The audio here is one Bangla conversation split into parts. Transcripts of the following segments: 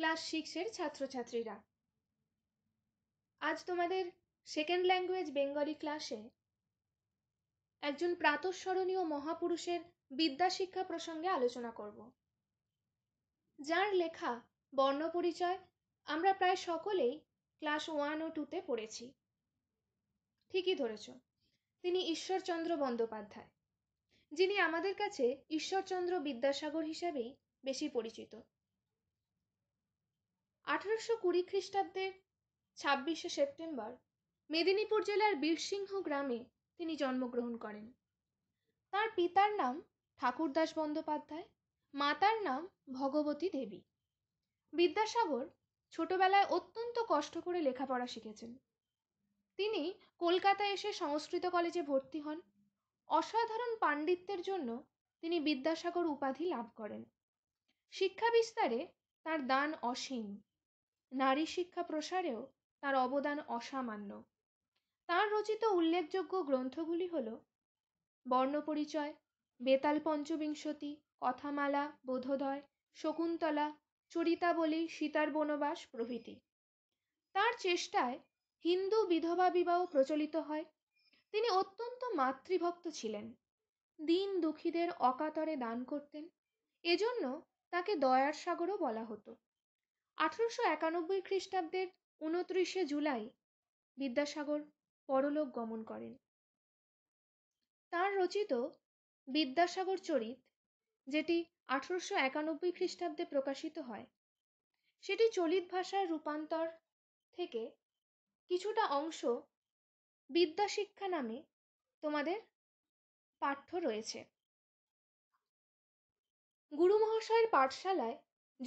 ক্লাস সিক্সের ছাত্রছাত্রীরা আজ তোমাদের সেকেন্ড ল্যাঙ্গুয়েজ বেঙ্গলি ক্লাসে একজন প্রাতঃস্মরণীয় মহাপুরুষের বিদ্যা শিক্ষা প্রসঙ্গে আলোচনা করব যার লেখা বর্ণপরিচয় আমরা প্রায় সকলেই ক্লাস ওয়ান ও টুতে পড়েছি ঠিকই ধরেছ তিনি ঈশ্বরচন্দ্র বন্দ্যোপাধ্যায় যিনি আমাদের কাছে ঈশ্বরচন্দ্র বিদ্যাসাগর হিসাবেই বেশি পরিচিত আঠারোশো কুড়ি খ্রিস্টাব্দের ছাব্বিশে সেপ্টেম্বর মেদিনীপুর জেলার বীরসিংহ গ্রামে তিনি জন্মগ্রহণ করেন তার পিতার নাম ঠাকুরদাস বন্দ্যোপাধ্যায় মাতার নাম ভগবতী দেবী বিদ্যাসাগর ছোটবেলায় অত্যন্ত কষ্ট করে লেখাপড়া শিখেছেন তিনি কলকাতায় এসে সংস্কৃত কলেজে ভর্তি হন অসাধারণ পাণ্ডিত্যের জন্য তিনি বিদ্যাসাগর উপাধি লাভ করেন শিক্ষা বিস্তারে তার দান অসীম নারী শিক্ষা প্রসারেও তার অবদান অসামান্য তাঁর রচিত উল্লেখযোগ্য গ্রন্থগুলি হল বর্ণপরিচয় বেতাল পঞ্চবিংশতি কথামালা বোধোদয় শকুন্তলা চরিতাবলী সীতার বনবাস প্রভৃতি তার চেষ্টায় হিন্দু বিধবা বিবাহ প্রচলিত হয় তিনি অত্যন্ত মাতৃভক্ত ছিলেন দিন দুঃখীদের অকাতরে দান করতেন এজন্য তাকে দয়ার সাগরও বলা হতো আঠারোশো একানব্বই খ্রিস্টাব্দের উনত্রিশে জুলাই বিদ্যাসাগর পরলোক গমন করেন তার রচিত বিদ্যাসাগর চরিত যেটি আঠারোশো একানব্বই খ্রিস্টাব্দে প্রকাশিত হয় সেটি চলিত ভাষার রূপান্তর থেকে কিছুটা অংশ বিদ্যা শিক্ষা নামে তোমাদের পাঠ্য রয়েছে গুরু মহাশয়ের পাঠশালায়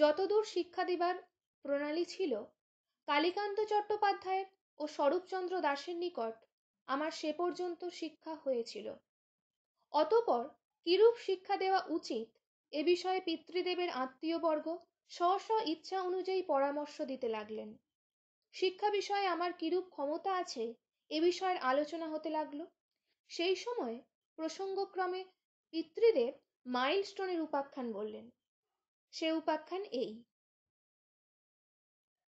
যতদূর শিক্ষা দিবার প্রণালী ছিল কালীকান্ত চট্টোপাধ্যায়ের ও স্বরূপচন্দ্র দাসের নিকট আমার সে পর্যন্ত শিক্ষা হয়েছিল অতপর কিরূপ শিক্ষা দেওয়া উচিত এ বিষয়ে পিতৃদেবের আত্মীয়বর্গ স্ব স্ব ইচ্ছা অনুযায়ী পরামর্শ দিতে লাগলেন শিক্ষা বিষয়ে আমার কিরূপ ক্ষমতা আছে এ বিষয়ের আলোচনা হতে লাগলো সেই সময়ে প্রসঙ্গক্রমে পিতৃদেব মাইলস্টোনের উপাখ্যান বললেন সে উপাখ্যান এই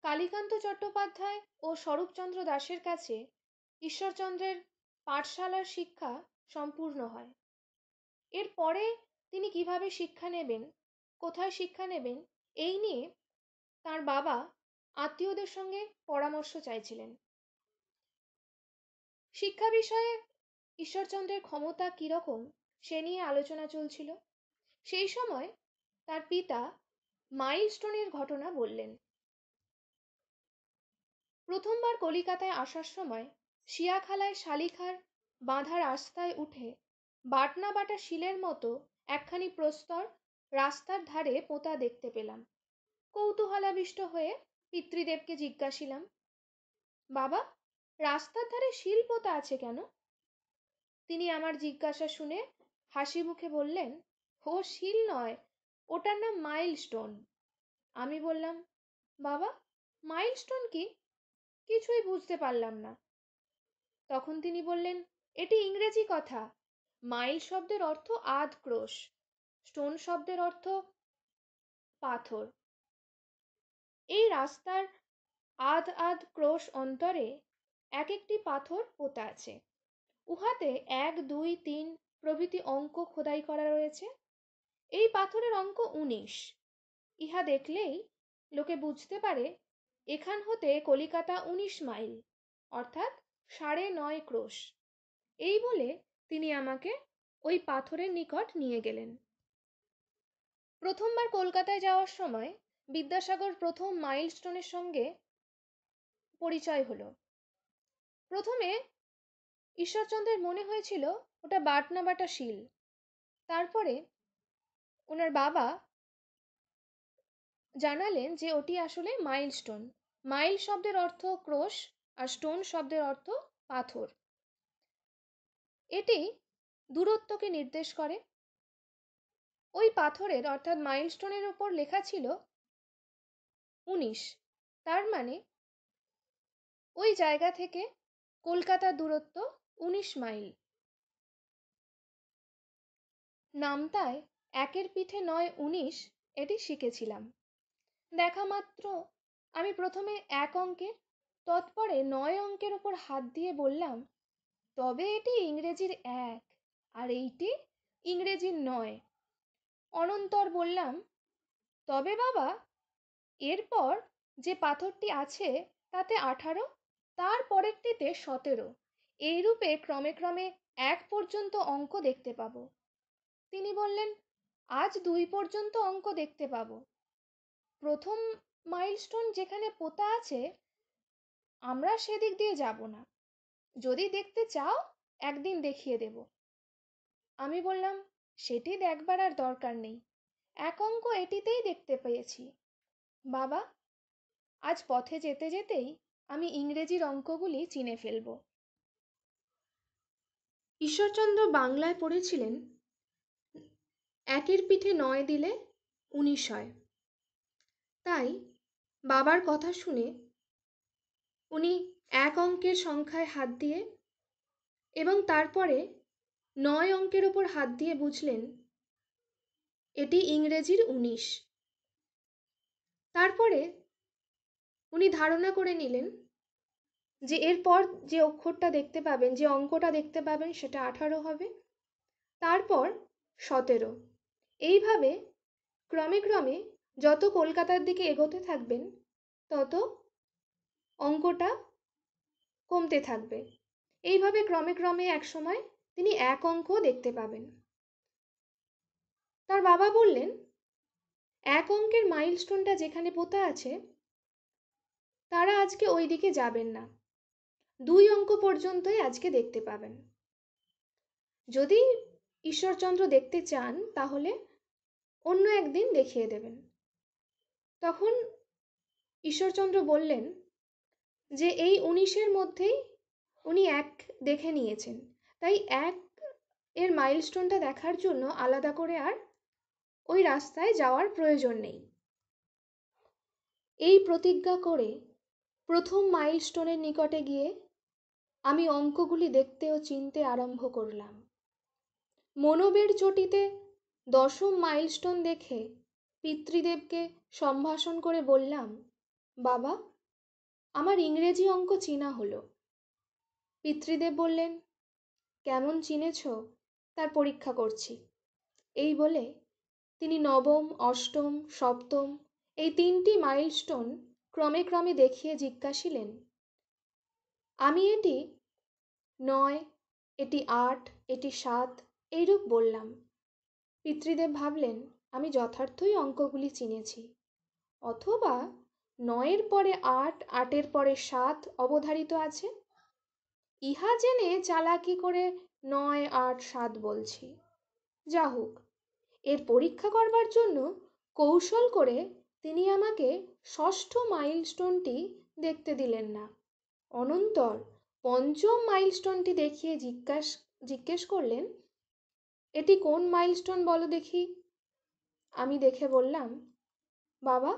কালীকান্ত চট্টোপাধ্যায় ও স্বরূপচন্দ্র দাসের কাছে ঈশ্বরচন্দ্রের পাঠশালার শিক্ষা সম্পূর্ণ হয় এরপরে তিনি কিভাবে শিক্ষা নেবেন কোথায় শিক্ষা নেবেন এই নিয়ে তার বাবা আত্মীয়দের সঙ্গে পরামর্শ চাইছিলেন শিক্ষা বিষয়ে ঈশ্বরচন্দ্রের ক্ষমতা কীরকম সে নিয়ে আলোচনা চলছিল সেই সময় তার পিতা মাইলস্টোনের ঘটনা বললেন প্রথমবার কলিকাতায় আসার সময় শিয়াখালায় শালিখার বাঁধা রাস্তায় উঠে বাটনা বাটা শিলের মতো একখানি প্রস্তর রাস্তার ধারে পোতা দেখতে পেলাম কৌতূহলাবিষ্ট হয়ে পিতৃদেবকে জিজ্ঞাসিলাম বাবা রাস্তার ধারে শিল পোতা আছে কেন তিনি আমার জিজ্ঞাসা শুনে হাসি মুখে বললেন ও শিল নয় ওটার নাম মাইল স্টোন আমি বললাম বাবা মাইল স্টোন কি কিছুই বুঝতে পারলাম না তখন তিনি বললেন এটি ইংরেজি কথা মাইল শব্দের অর্থ আধ ক্রোশ স্টোন শব্দের অর্থ পাথর এই রাস্তার আধ আধ ক্রোশ অন্তরে এক একটি পাথর পোতা আছে উহাতে এক দুই তিন প্রভৃতি অঙ্ক খোদাই করা রয়েছে এই পাথরের অঙ্ক উনিশ ইহা দেখলেই লোকে বুঝতে পারে এখান হতে কলিকাতা উনিশ মাইল অর্থাৎ সাড়ে নয় ক্রোশ এই বলে তিনি আমাকে ওই পাথরের নিকট নিয়ে গেলেন প্রথমবার কলকাতায় যাওয়ার সময় বিদ্যাসাগর প্রথম মাইলস্টোনের সঙ্গে পরিচয় হলো প্রথমে ঈশ্বরচন্দ্রের মনে হয়েছিল ওটা বাটনা বাটা শিল তারপরে ওনার বাবা জানালেন যে ওটি আসলে মাইলস্টোন মাইল শব্দের অর্থ ক্রোশ আর স্টোন শব্দের অর্থ পাথর এটি দূরত্বকে নির্দেশ করে ওই পাথরের অর্থাৎ মাইলস্টোনের ওপর লেখা ছিল উনিশ তার মানে ওই জায়গা থেকে কলকাতার দূরত্ব উনিশ মাইল নামতায় একের পিঠে নয় উনিশ এটি শিখেছিলাম দেখা মাত্র আমি প্রথমে এক অঙ্কের তৎপরে নয় অঙ্কের ওপর হাত দিয়ে বললাম তবে এটি ইংরেজির এক আর এইটি ইংরেজির নয় অনন্তর বললাম তবে বাবা এরপর যে পাথরটি আছে তাতে আঠারো তার পরেরটিতে সতেরো এইরূপে ক্রমে ক্রমে এক পর্যন্ত অঙ্ক দেখতে পাব তিনি বললেন আজ দুই পর্যন্ত অঙ্ক দেখতে পাব প্রথম মাইলস্টোন যেখানে পোতা আছে আমরা সেদিক দিয়ে যাব না যদি দেখতে চাও একদিন দেখিয়ে দেব আমি বললাম সেটি দেখবার আর দরকার নেই এক অঙ্ক এটিতেই দেখতে পেয়েছি বাবা আজ পথে যেতে যেতেই আমি ইংরেজির অঙ্কগুলি চিনে ফেলব ঈশ্বরচন্দ্র বাংলায় পড়েছিলেন একের পিঠে নয় দিলে উনিশ হয় তাই বাবার কথা শুনে উনি এক অঙ্কের সংখ্যায় হাত দিয়ে এবং তারপরে নয় অঙ্কের ওপর হাত দিয়ে বুঝলেন এটি ইংরেজির উনিশ তারপরে উনি ধারণা করে নিলেন যে এরপর যে অক্ষরটা দেখতে পাবেন যে অঙ্কটা দেখতে পাবেন সেটা আঠারো হবে তারপর সতেরো এইভাবে ক্রমে ক্রমে যত কলকাতার দিকে এগোতে থাকবেন তত অঙ্কটা কমতে থাকবে এইভাবে ক্রমে ক্রমে এক সময় তিনি এক অঙ্ক দেখতে পাবেন তার বাবা বললেন এক অঙ্কের মাইলস্টোনটা যেখানে পোতা আছে তারা আজকে ওই দিকে যাবেন না দুই অঙ্ক পর্যন্তই আজকে দেখতে পাবেন যদি ঈশ্বরচন্দ্র দেখতে চান তাহলে অন্য একদিন দেখিয়ে দেবেন তখন ঈশ্বরচন্দ্র বললেন যে এই উনিশের মধ্যেই উনি এক দেখে নিয়েছেন তাই এক এর মাইলস্টোনটা দেখার জন্য আলাদা করে আর ওই রাস্তায় যাওয়ার প্রয়োজন নেই এই প্রতিজ্ঞা করে প্রথম মাইলস্টোনের নিকটে গিয়ে আমি অঙ্কগুলি দেখতে ও চিনতে আরম্ভ করলাম মনোবের চটিতে দশম মাইলস্টোন দেখে পিতৃদেবকে সম্ভাষণ করে বললাম বাবা আমার ইংরেজি অঙ্ক চিনা হলো পিতৃদেব বললেন কেমন চিনেছ তার পরীক্ষা করছি এই বলে তিনি নবম অষ্টম সপ্তম এই তিনটি মাইলস্টোন ক্রমে ক্রমে দেখিয়ে জিজ্ঞাসিলেন আমি এটি নয় এটি আট এটি সাত এইরূপ বললাম পিতৃদেব ভাবলেন আমি যথার্থই অঙ্কগুলি চিনেছি অথবা নয়ের পরে আট আটের পরে সাত অবধারিত আছে ইহা জেনে চালাকি করে নয় আট সাত বলছি যা হোক এর পরীক্ষা করবার জন্য কৌশল করে তিনি আমাকে ষষ্ঠ মাইলস্টোনটি দেখতে দিলেন না অনন্তর পঞ্চম মাইলস্টোনটি দেখিয়ে জিজ্ঞাস জিজ্ঞেস করলেন এটি কোন মাইলস্টোন বলো দেখি আমি দেখে বললাম বাবা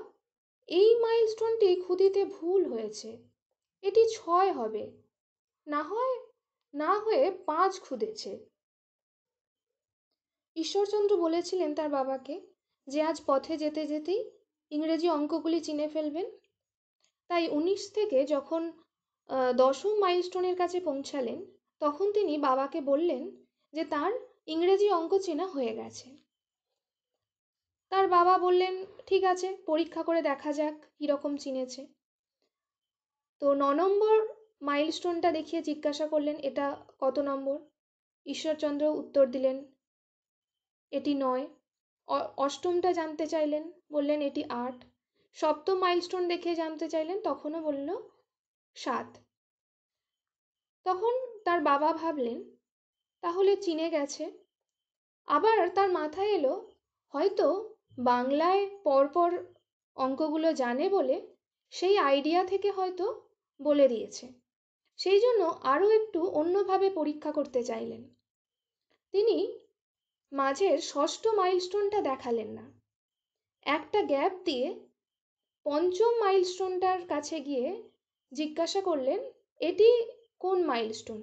এই মাইলস্টোনটি খুঁতিতে ভুল হয়েছে এটি ছয় হবে না হয় না হয়ে পাঁচ খুঁদেছে ঈশ্বরচন্দ্র বলেছিলেন তার বাবাকে যে আজ পথে যেতে যেতেই ইংরেজি অঙ্কগুলি চিনে ফেলবেন তাই উনিশ থেকে যখন দশম মাইলস্টোনের কাছে পৌঁছালেন তখন তিনি বাবাকে বললেন যে তার ইংরেজি অঙ্ক চেনা হয়ে গেছে তার বাবা বললেন ঠিক আছে পরীক্ষা করে দেখা যাক কীরকম চিনেছে তো ন নম্বর মাইলস্টোনটা দেখিয়ে জিজ্ঞাসা করলেন এটা কত নম্বর ঈশ্বরচন্দ্র উত্তর দিলেন এটি নয় অষ্টমটা জানতে চাইলেন বললেন এটি আট সপ্তম মাইলস্টোন দেখে জানতে চাইলেন তখনও বলল সাত তখন তার বাবা ভাবলেন তাহলে চিনে গেছে আবার তার মাথায় এলো হয়তো বাংলায় পরপর অঙ্কগুলো জানে বলে সেই আইডিয়া থেকে হয়তো বলে দিয়েছে সেই জন্য আরও একটু অন্যভাবে পরীক্ষা করতে চাইলেন তিনি মাঝের ষষ্ঠ মাইলস্টোনটা দেখালেন না একটা গ্যাপ দিয়ে পঞ্চম মাইলস্টোনটার কাছে গিয়ে জিজ্ঞাসা করলেন এটি কোন মাইলস্টোন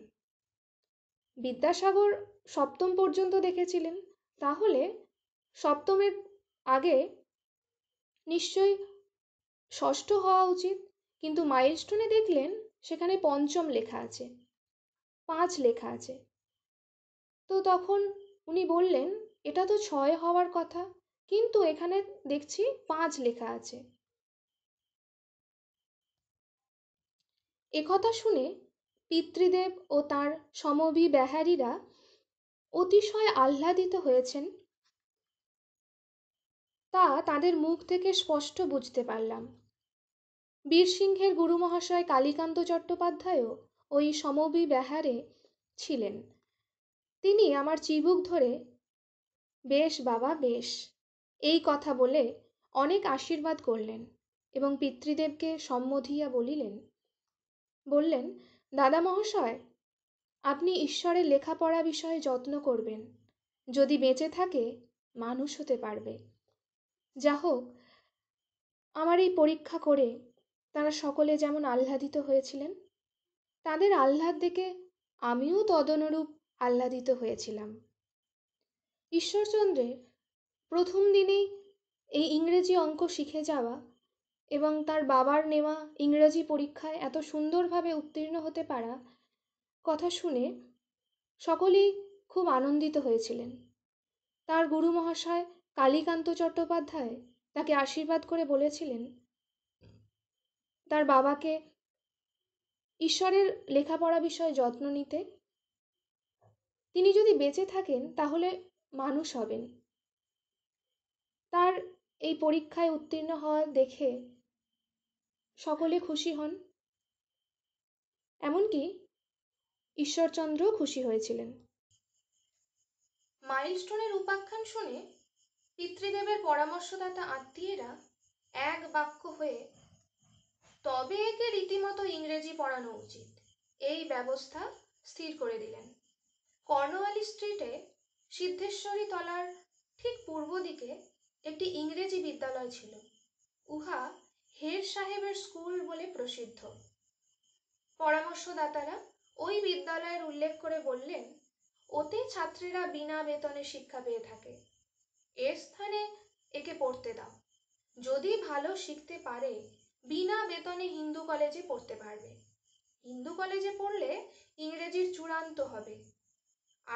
বিদ্যাসাগর সপ্তম পর্যন্ত দেখেছিলেন তাহলে সপ্তমের আগে নিশ্চয়ই ষষ্ঠ হওয়া উচিত কিন্তু মাইলস্টোনে দেখলেন সেখানে পঞ্চম লেখা আছে পাঁচ লেখা আছে তো তখন উনি বললেন এটা তো ছয় হওয়ার কথা কিন্তু এখানে দেখছি পাঁচ লেখা আছে একথা শুনে পিতৃদেব ও তাঁর সমবিব্যাহারীরা অতিশয় আহ্লাদিত হয়েছেন তা তাঁদের মুখ থেকে স্পষ্ট বুঝতে পারলাম বীরসিংহের গুরুমহাশয় কালীকান্ত চট্টোপাধ্যায়ও ওই সমবি ব্যহারে ছিলেন তিনি আমার চিবুক ধরে বেশ বাবা বেশ এই কথা বলে অনেক আশীর্বাদ করলেন এবং পিতৃদেবকে সম্বোধিয়া বলিলেন বললেন দাদা মহাশয় আপনি ঈশ্বরের লেখাপড়া বিষয়ে যত্ন করবেন যদি বেঁচে থাকে মানুষ হতে পারবে যা হোক আমার এই পরীক্ষা করে তারা সকলে যেমন আহ্লাদিত হয়েছিলেন তাঁদের আহ্লাদ দেখে আমিও তদনুরূপ আহ্লাদিত হয়েছিলাম ঈশ্বরচন্দ্রের প্রথম দিনেই এই ইংরেজি অঙ্ক শিখে যাওয়া এবং তার বাবার নেওয়া ইংরেজি পরীক্ষায় এত সুন্দরভাবে উত্তীর্ণ হতে পারা কথা শুনে সকলেই খুব আনন্দিত হয়েছিলেন তার গুরু মহাশয় কালীকান্ত চট্টোপাধ্যায় তাকে আশীর্বাদ করে বলেছিলেন তার বাবাকে ঈশ্বরের লেখাপড়া বিষয়ে যত্ন নিতে তিনি যদি বেঁচে থাকেন তাহলে মানুষ হবেন তার এই পরীক্ষায় উত্তীর্ণ হওয়া দেখে সকলে খুশি হন এমনকি ঈশ্বরচন্দ্রও খুশি হয়েছিলেন মাইলস্টোনের উপাখ্যান শুনে পিতৃদেবের পরামর্শদাতা আত্মীয়েরা এক বাক্য হয়ে তবে একে রীতিমতো ইংরেজি পড়ানো উচিত এই ব্যবস্থা স্থির করে দিলেন কর্ণওয়ালি স্ট্রিটে সিদ্ধেশ্বরী তলার ঠিক পূর্ব দিকে একটি ইংরেজি বিদ্যালয় ছিল উহা হের সাহেবের স্কুল বলে প্রসিদ্ধ পরামর্শদাতারা ওই বিদ্যালয়ের উল্লেখ করে বললেন ওতে ছাত্রীরা বিনা বেতনে শিক্ষা পেয়ে থাকে এর স্থানে একে পড়তে দাও যদি ভালো শিখতে পারে বিনা বেতনে হিন্দু কলেজে পড়তে পারবে হিন্দু কলেজে পড়লে ইংরেজির চূড়ান্ত হবে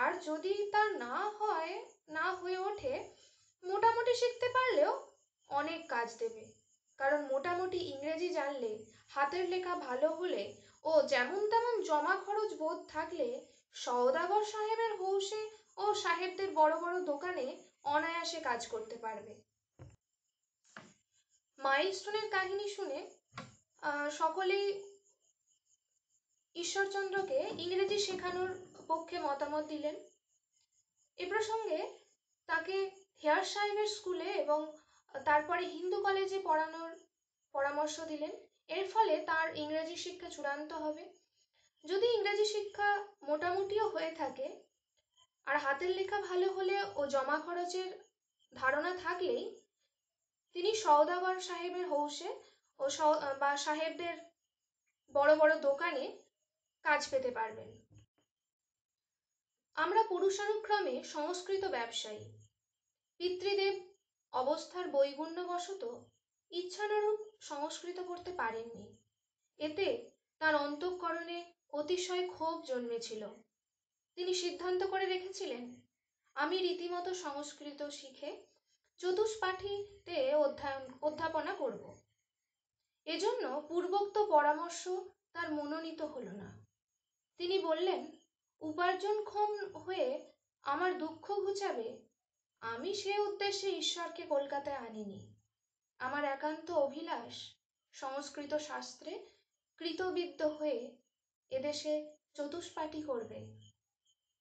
আর যদি তা না হয় না হয়ে ওঠে মোটামুটি শিখতে পারলেও অনেক কাজ দেবে কারণ মোটামুটি ইংরেজি জানলে হাতের লেখা ভালো হলে ও যেমন তেমন জমা খরচ বোধ থাকলে সওদাগর সাহেবের হৌসে ও সাহেবদের বড় বড় দোকানে অনায়াসে কাজ করতে পারবে মাইলস্টোনের কাহিনী শুনে সকলেই ঈশ্বরচন্দ্রকে ইংরেজি শেখানোর পক্ষে মতামত দিলেন এ প্রসঙ্গে তাকে হেয়ার সাহেবের স্কুলে এবং তারপরে হিন্দু কলেজে পড়ানোর পরামর্শ দিলেন এর ফলে তার ইংরেজি শিক্ষা চূড়ান্ত হবে যদি ইংরেজি শিক্ষা মোটামুটিও হয়ে থাকে আর হাতের লেখা ভালো হলে ও জমা খরচের ধারণা থাকলেই তিনি সওদাগর সাহেবের হৌসে ও বা সাহেবদের বড় বড় দোকানে কাজ পেতে পারবেন আমরা পুরুষানুক্রমে সংস্কৃত ব্যবসায়ী পিতৃদেব অবস্থার বৈগুণ্যবশত ইচ্ছানুরূপ সংস্কৃত পড়তে পারেননি এতে তার অন্তঃকরণে অতিশয় ক্ষোভ জন্মেছিল তিনি সিদ্ধান্ত করে রেখেছিলেন আমি রীতিমতো সংস্কৃত শিখে চতুষ্পাঠীতে অধ্যায়ন অধ্যাপনা করব এজন্য পূর্বোক্ত পরামর্শ তার মনোনীত হল না তিনি বললেন উপার্জনক্ষম হয়ে আমার দুঃখ ঘুচাবে আমি সে উদ্দেশ্যে ঈশ্বরকে কলকাতায় আনিনি আমার একান্ত অভিলাষ সংস্কৃত শাস্ত্রে কৃতবিদ্য হয়ে এদেশে চতুষ্পাঠী করবে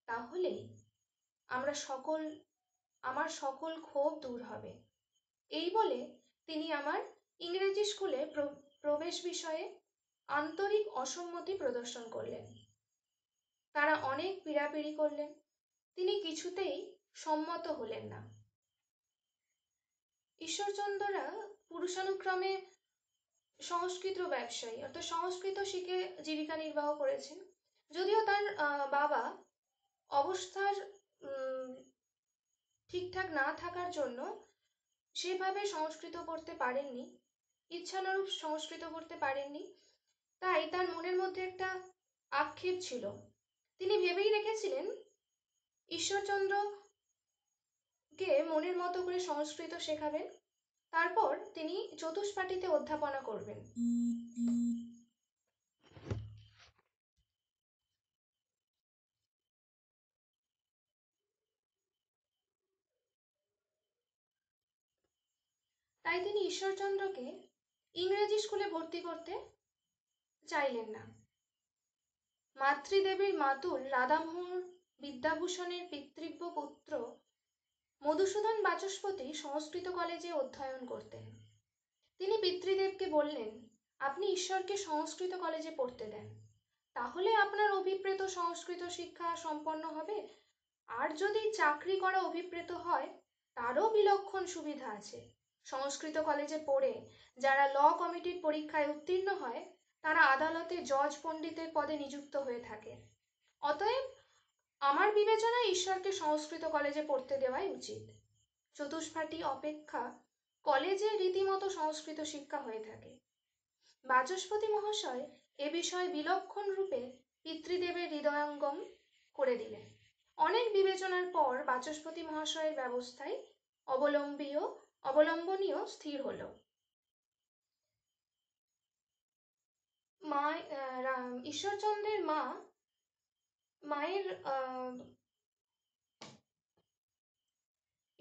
তাহলেই আমরা সকল আমার সকল ক্ষোভ দূর হবে এই বলে তিনি আমার ইংরেজি স্কুলে প্রবেশ বিষয়ে আন্তরিক অসম্মতি প্রদর্শন করলেন তারা অনেক পীড়াপিড়ি করলেন তিনি কিছুতেই সম্মত হলেন না ঈশ্বরচন্দ্ররা পুরুষানুক্রমে সংস্কৃত ব্যবসায়ী অর্থাৎ সংস্কৃত শিখে জীবিকা নির্বাহ করেছেন যদিও তার বাবা অবস্থার ঠিকঠাক না থাকার জন্য সেভাবে সংস্কৃত পড়তে পারেননি ইচ্ছানুরূপ সংস্কৃত পড়তে পারেননি তাই তার মনের মধ্যে একটা আক্ষেপ ছিল তিনি ভেবেই রেখেছিলেন ঈশ্বরচন্দ্রকে মনের মতো করে সংস্কৃত শেখাবেন তারপর তিনি চতুষ্পাঠীতে অধ্যাপনা করবেন তাই তিনি ঈশ্বরচন্দ্রকে ইংরেজি স্কুলে ভর্তি করতে চাইলেন না মাতৃদেবীর মাতুল রাধামোহন বিদ্যাভূষণের পিতৃব্য পুত্র মধুসূদন বাচস্পতি সংস্কৃত কলেজে অধ্যয়ন করতেন তিনি পিতৃদেবকে বললেন আপনি ঈশ্বরকে সংস্কৃত কলেজে পড়তে দেন তাহলে আপনার অভিপ্রেত সংস্কৃত শিক্ষা সম্পন্ন হবে আর যদি চাকরি করা অভিপ্রেত হয় তারও বিলক্ষণ সুবিধা আছে সংস্কৃত কলেজে পড়ে যারা ল কমিটির পরীক্ষায় উত্তীর্ণ হয় তারা আদালতে জজ পণ্ডিতের পদে নিযুক্ত হয়ে থাকে অতএব আমার বিবেচনায় ঈশ্বরকে সংস্কৃত কলেজে পড়তে দেওয়াই উচিত চতুষ্পাঠী অপেক্ষা কলেজে রীতিমতো সংস্কৃত শিক্ষা হয়ে থাকে বাচস্পতি মহাশয় এ বিষয়ে বিলক্ষণ রূপে পিতৃদেবের হৃদয়ঙ্গম করে দিলেন অনেক বিবেচনার পর বাচস্পতি মহাশয়ের ব্যবস্থায় অবলম্বীয় অবলম্বনীয় স্থির হল মা ঈশ্বরচন্দ্রের মা মায়ের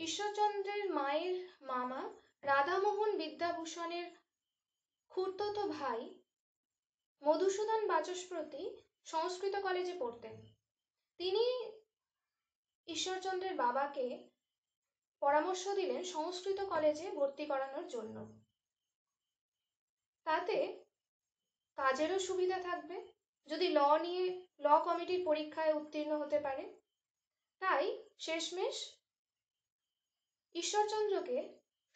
ঈশ্বরচন্দ্রের মায়ের মামা রাধামোহন বিদ্যাভূষণের খুর্তত ভাই মধুসূদন বাচস্পতি সংস্কৃত কলেজে পড়তেন তিনি ঈশ্বরচন্দ্রের বাবাকে পরামর্শ দিলেন সংস্কৃত কলেজে ভর্তি করানোর জন্য তাতে কাজেরও সুবিধা থাকবে যদি ল নিয়ে ল কমিটির পরীক্ষায় উত্তীর্ণ হতে পারে তাই শেষমেশ ঈশ্বরচন্দ্রকে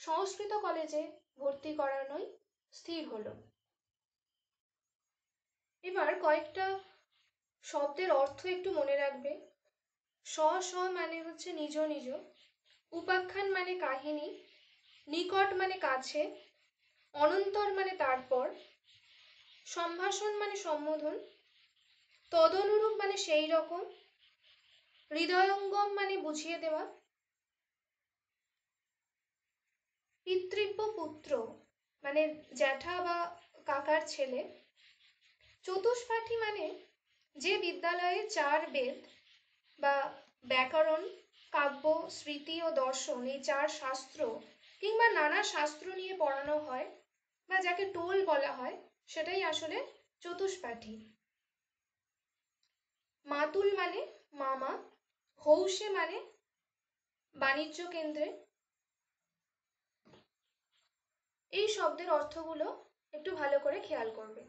সংস্কৃত কলেজে ভর্তি করানোই স্থির হলো এবার কয়েকটা শব্দের অর্থ একটু মনে রাখবে স্ব স্ব মানে হচ্ছে নিজ নিজ উপাখ্যান মানে কাহিনী নিকট মানে কাছে অনন্তর মানে তারপর সম্ভাষণ মানে সম্বোধন তদনুরূপ মানে সেই রকম হৃদয়ঙ্গম মানে বুঝিয়ে দেওয়া পিতৃব্য পুত্র মানে জ্যাঠা বা কাকার ছেলে চতুষ্পাঠী মানে যে বিদ্যালয়ে চার বেদ বা ব্যাকরণ কাব্য স্মৃতি ও দর্শন এই চার শাস্ত্র কিংবা নানা শাস্ত্র নিয়ে পড়ানো হয় বা যাকে টোল বলা হয় সেটাই আসলে চতুষ্পাঠী মাতুল মানে মামা হৌসে মানে বাণিজ্য কেন্দ্রে এই শব্দের অর্থগুলো একটু ভালো করে খেয়াল করবে